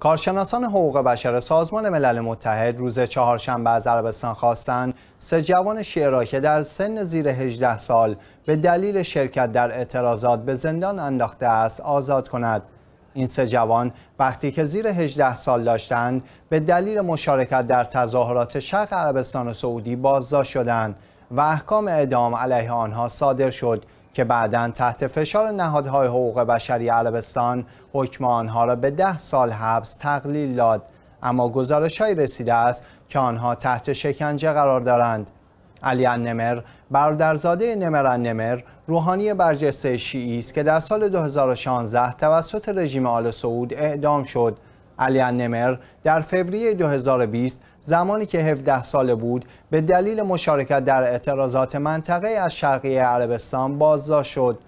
کارشناسان حقوق بشر سازمان ملل متحد روز چهارشنبه از عربستان خواستند سه جوان شیرا که در سن زیر 18 سال به دلیل شرکت در اعتراضات به زندان انداخته است آزاد کند. این سه جوان وقتی که زیر 18 سال داشتند به دلیل مشارکت در تظاهرات شرق عربستان و سعودی بازداشت شدند و احکام اعدام علیه آنها صادر شد که بعدا تحت فشار نهادهای حقوق بشری عربستان حکم آنها را به ده سال حبس تقلیل داد اما گزارشهایی رسیده است که آنها تحت شکنجه قرار دارند علی النمر برادرزاده نمر روحانی برجسته شیعی است که در سال 2016 توسط رژیم آل سعود اعدام شد علی نمر در فوریه 2020 زمانی که 17 ساله بود به دلیل مشارکت در اعتراضات منطقه از شرقی عربستان بازداشت شد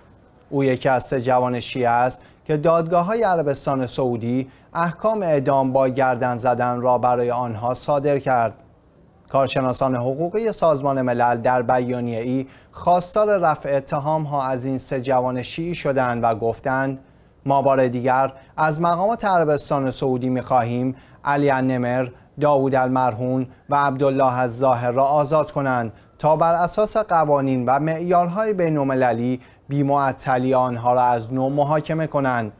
او یکی از سه جوان شیعه است که دادگاه های عربستان سعودی احکام اعدام با گردن زدن را برای آنها صادر کرد کارشناسان حقوقی سازمان ملل در بیانیه ای خواستار رفع اتهام ها از این سه جوان شیعی شدند و گفتند ما بار دیگر از مقامات عربستان سعودی می خواهیم علی نمر داود المرهون و عبدالله ظاهر را آزاد کنند تا بر اساس قوانین و معیارهای بین‌المللی بیمعطلی آنها را از نو محاکمه کنند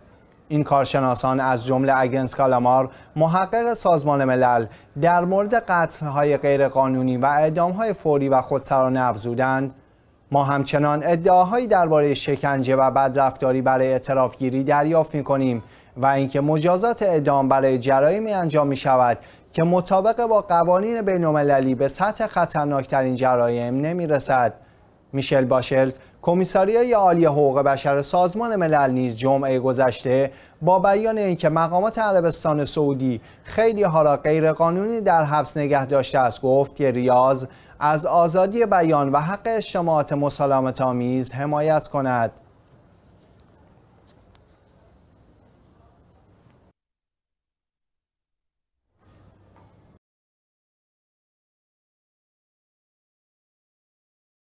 این کارشناسان از جمله اگنس کالامار محقق سازمان ملل در مورد قتلهای غیرقانونی و اعدامهای فوری و خودسرانه افزودند ما همچنان ادعاهایی درباره شکنجه و بدرفتاری برای اعترافگیری دریافت می کنیم و اینکه مجازات اعدام برای جرایمی انجام می شود که مطابق با قوانین بین‌المللی به سطح خطرناکترین جرایم نمیرسد میشل باشلت کمیساریای عالی حقوق بشر سازمان ملل نیز جمعه گذشته با بیان اینکه مقامات عربستان سعودی خیلی ها را غیرقانونی در حبس نگه داشته است گفت که ریاض از آزادی بیان و حق اجتماعات مسالمت تامیز حمایت کند